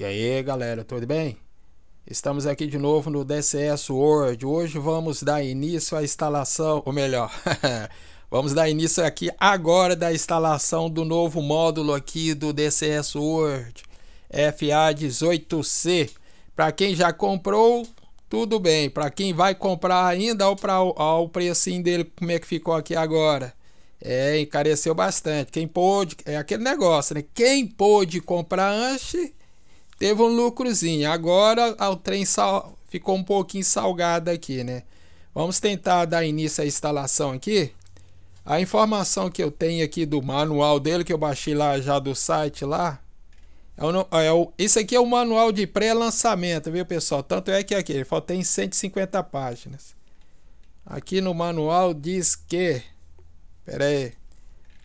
E aí galera, tudo bem? Estamos aqui de novo no DCS Word. Hoje vamos dar início à instalação, ou melhor, vamos dar início aqui agora da instalação do novo módulo aqui do DCS Word FA18C. Para quem já comprou, tudo bem. Para quem vai comprar ainda, ao para o precinho dele, como é que ficou aqui agora? É, encareceu bastante. Quem pôde, é aquele negócio, né? Quem pôde comprar antes teve um lucrozinho. Agora o trem sal... ficou um pouquinho salgado aqui, né? Vamos tentar dar início à instalação aqui. A informação que eu tenho aqui do manual dele, que eu baixei lá já do site lá. É o, é o, esse aqui é o manual de pré-lançamento, viu pessoal? Tanto é que aqui, ele falou, tem 150 páginas. Aqui no manual diz que... Pera aí.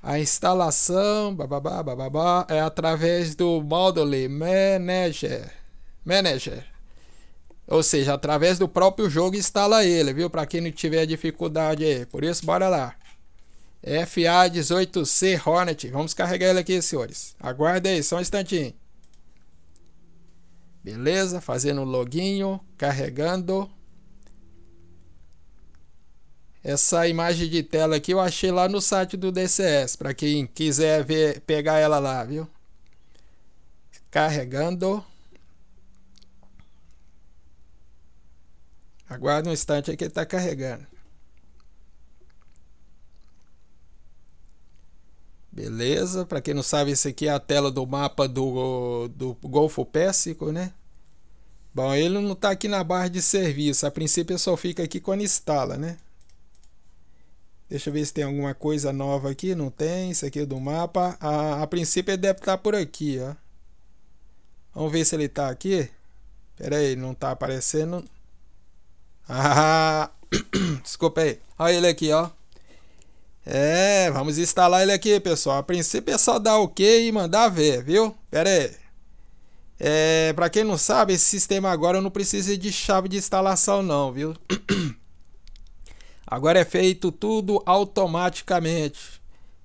A instalação bababá, bababá, é através do Module Manager. Manager. Ou seja, através do próprio jogo instala ele, viu? Para quem não tiver dificuldade aí. Por isso, bora lá. FA18C Hornet. Vamos carregar ele aqui, senhores. Aguarda aí, só um instantinho. Beleza, fazendo o loginho, carregando. Essa imagem de tela aqui eu achei lá no site do DCS, para quem quiser ver, pegar ela lá, viu? Carregando. aguarda um instante aí que ele está carregando. Beleza, para quem não sabe, esse aqui é a tela do mapa do, do Golfo Pérsico, né? Bom, ele não está aqui na barra de serviço, a princípio só fica aqui quando instala, né? Deixa eu ver se tem alguma coisa nova aqui. Não tem. Isso aqui é do mapa. A, a princípio ele deve estar por aqui, ó. Vamos ver se ele está aqui. Pera aí, não está aparecendo. Ah, desculpa aí. Olha ele aqui, ó. É, vamos instalar ele aqui, pessoal. A princípio é só dar OK e mandar ver, viu? Pera aí. É, para quem não sabe, esse sistema agora eu não precisa de chave de instalação não, viu? Agora é feito tudo automaticamente.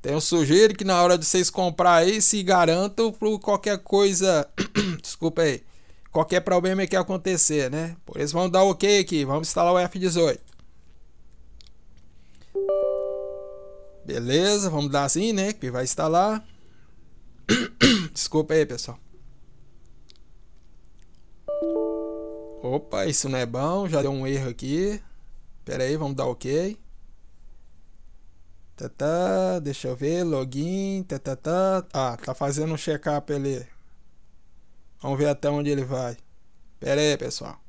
Tem então, um sugiro que na hora de vocês comprar aí, se garantam por qualquer coisa. Desculpa aí. Qualquer problema que acontecer, né? Por isso vamos dar OK aqui. Vamos instalar o F18. Beleza, vamos dar assim, né? Que vai instalar. Desculpa aí, pessoal. Opa, isso não é bom. Já deu um erro aqui. Pera aí, vamos dar OK. Tá, tá, deixa eu ver, login, tá, tá, tá. Ah, tá fazendo um check-up ali. Vamos ver até onde ele vai. Pera aí, pessoal.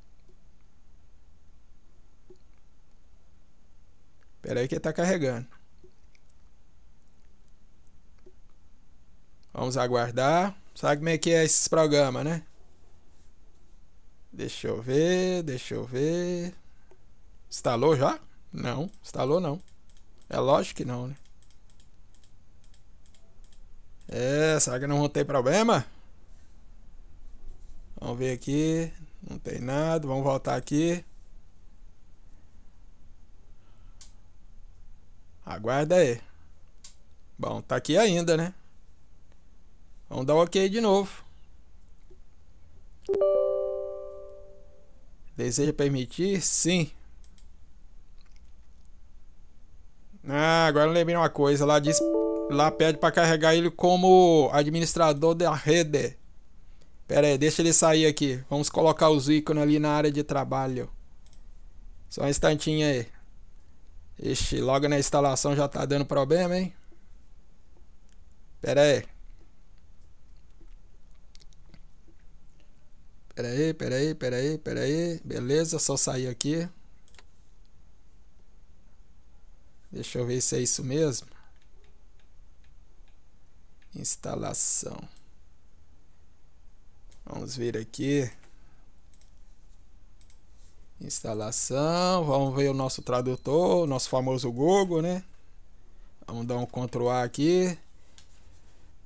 Pera aí que tá carregando. Vamos aguardar. Sabe como é que é esses programas, né? Deixa eu ver, deixa eu ver. Instalou já? Não, instalou não. É lógico que não, né? É, será que não vão ter problema? Vamos ver aqui. Não tem nada. Vamos voltar aqui. Aguarda aí. Bom, tá aqui ainda, né? Vamos dar OK de novo. Deseja permitir? Sim. Ah, agora eu lembrei uma coisa. Lá diz, lá pede para carregar ele como administrador da rede. Pera aí, deixa ele sair aqui. Vamos colocar os ícones ali na área de trabalho. Só um instantinho aí. Ixi, logo na instalação já tá dando problema, hein? Pera aí. Pera aí, pera aí, pera aí, pera aí. Beleza, só sair aqui. Deixa eu ver se é isso mesmo. Instalação. Vamos ver aqui. Instalação. Vamos ver o nosso tradutor, o nosso famoso Google, né? Vamos dar um Ctrl A aqui.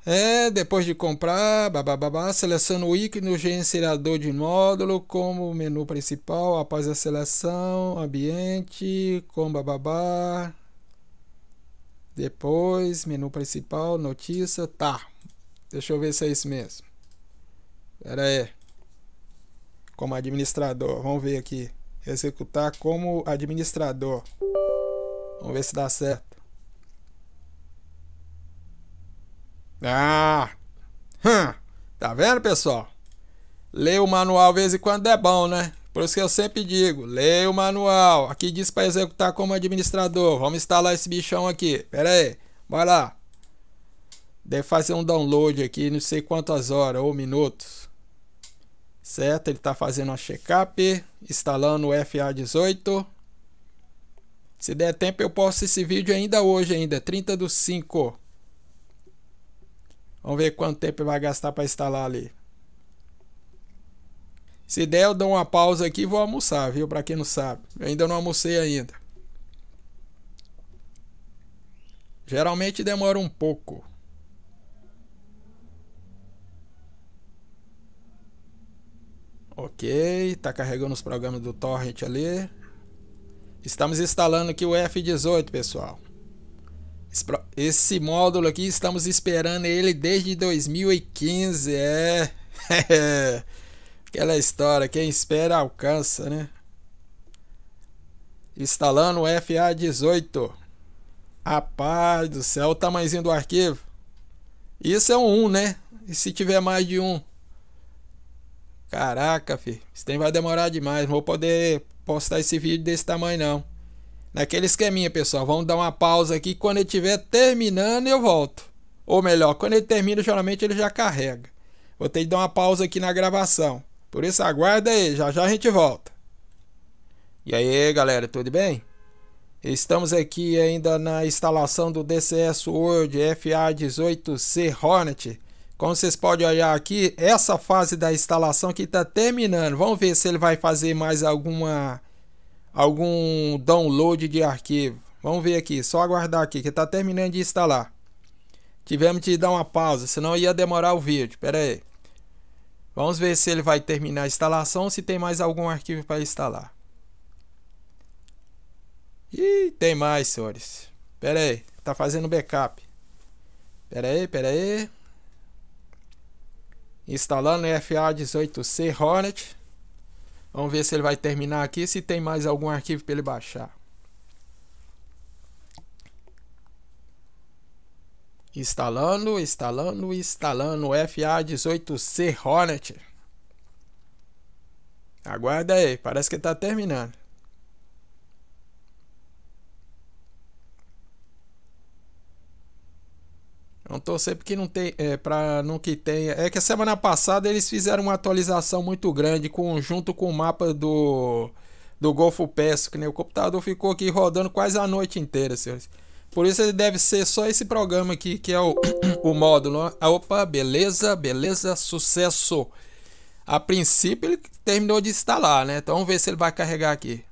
É, depois de comprar, bababá, seleciona o ícone do gerenciador de módulo como menu principal. Após a seleção, ambiente, com bababá, depois, menu principal, notícia, tá. Deixa eu ver se é isso mesmo. Pera aí. Como administrador, vamos ver aqui. Executar como administrador. Vamos ver se dá certo. Ah! Hum. Tá vendo, pessoal? Ler o manual de vez em quando é bom, né? Por isso que eu sempre digo, leia o manual. Aqui diz para executar como administrador. Vamos instalar esse bichão aqui. Pera aí, vai lá. Deve fazer um download aqui, não sei quantas horas ou minutos. Certo, ele está fazendo uma check-up, instalando o FA18. Se der tempo eu posto esse vídeo ainda hoje, ainda, 30 do 5. Vamos ver quanto tempo ele vai gastar para instalar ali. Se der, eu dou uma pausa aqui e vou almoçar, viu? Para quem não sabe. Eu ainda não almocei ainda. Geralmente demora um pouco. Ok, tá carregando os programas do torrent ali. Estamos instalando aqui o F18, pessoal. Esse módulo aqui, estamos esperando ele desde 2015, é... é. Aquela história, quem espera alcança, né? Instalando o FA18. Rapaz do céu, o tamanhozinho do arquivo. Isso é um 1, né? E se tiver mais de um? Caraca, filho. Isso tem vai demorar demais. Não vou poder postar esse vídeo desse tamanho, não. Naquele esqueminha, pessoal. Vamos dar uma pausa aqui. Quando ele estiver terminando, eu volto. Ou melhor, quando ele termina, geralmente ele já carrega. Vou ter que dar uma pausa aqui na gravação. Por isso aguarda aí, já já a gente volta. E aí, galera, tudo bem? Estamos aqui ainda na instalação do DCS World FA18C Hornet. Como vocês podem olhar aqui, essa fase da instalação que está terminando. Vamos ver se ele vai fazer mais alguma algum download de arquivo. Vamos ver aqui, só aguardar aqui que está terminando de instalar. Tivemos de dar uma pausa, senão ia demorar o vídeo. Pera aí. Vamos ver se ele vai terminar a instalação, se tem mais algum arquivo para instalar. E tem mais, senhores. Pera aí, tá fazendo backup. Pera aí, pera aí. Instalando FA18C Hornet. Vamos ver se ele vai terminar aqui, se tem mais algum arquivo para ele baixar. Instalando, instalando, instalando FA-18C Hornet. Aguarda aí, parece que está terminando. Não sempre porque não tem, é, para não que tenha. É que a semana passada eles fizeram uma atualização muito grande conjunto com o mapa do do Golfo Péssico, né? O computador ficou aqui rodando quase a noite inteira, senhores. Por isso ele deve ser só esse programa aqui, que é o, o módulo. Né? Ah, opa, beleza, beleza, sucesso. A princípio ele terminou de instalar, né? Então vamos ver se ele vai carregar aqui.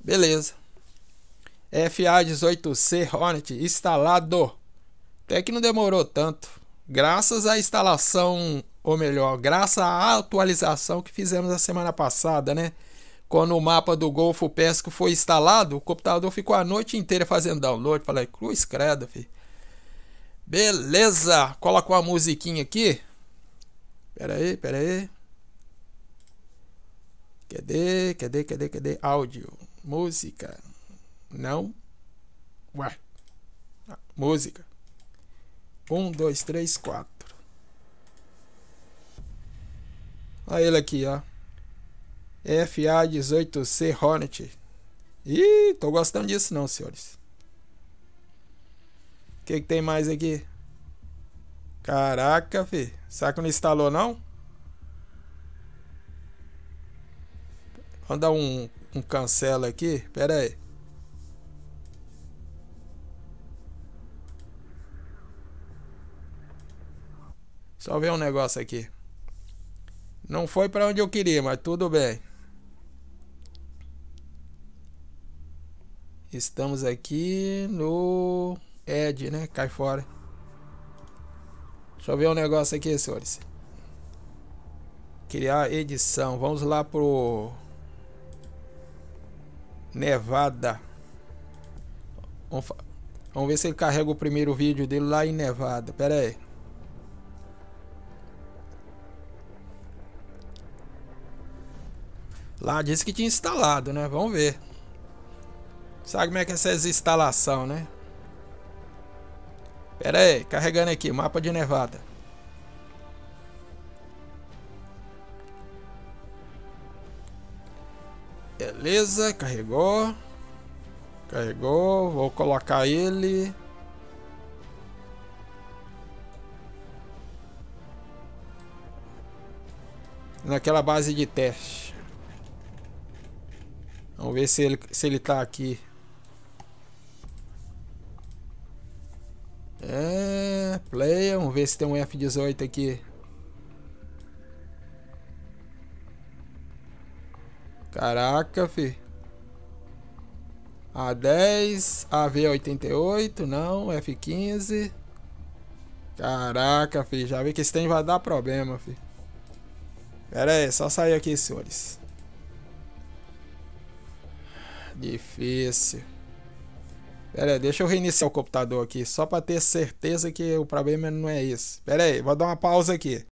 Beleza. FA18C Hornet instalado. Até que não demorou tanto. Graças à instalação, ou melhor, graças à atualização que fizemos a semana passada, né? quando o mapa do Golfo Pérsico foi instalado, o computador ficou a noite inteira fazendo download. Falei, cruz credo, filho. Beleza, coloca uma musiquinha aqui. Pera aí, pera aí. Cadê, cadê, cadê, cadê? Áudio, música. Não. Ué. Ah, música. Um, dois, três, quatro. Olha ele aqui, ó. FA-18C Hornet. Ih, tô gostando disso não, senhores. O que, que tem mais aqui? Caraca, fi. Será que não instalou, não? Vamos dar um, um cancela aqui. Pera aí. Só ver um negócio aqui. Não foi para onde eu queria, mas tudo bem. Estamos aqui no Ed, né? Cai fora. Deixa eu ver um negócio aqui, senhores. Criar edição. Vamos lá pro Nevada. Vamos, Vamos ver se ele carrega o primeiro vídeo dele lá em Nevada. Pera aí. Lá disse que tinha instalado, né? Vamos ver. Sabe como é que é essas instalação, né? Pera aí, carregando aqui, mapa de Nevada. Beleza, carregou. Carregou, vou colocar ele. Naquela base de teste. Vamos ver se ele, se ele tá aqui. É, player, vamos ver se tem um F18 aqui. Caraca, fi. A10, AV88, não, F15. Caraca, fi, já vi que esse tem vai dar problema, fi. Pera aí, só sair aqui, senhores. Difícil. Pera aí, deixa eu reiniciar o computador aqui, só para ter certeza que o problema não é esse. Pera aí, vou dar uma pausa aqui.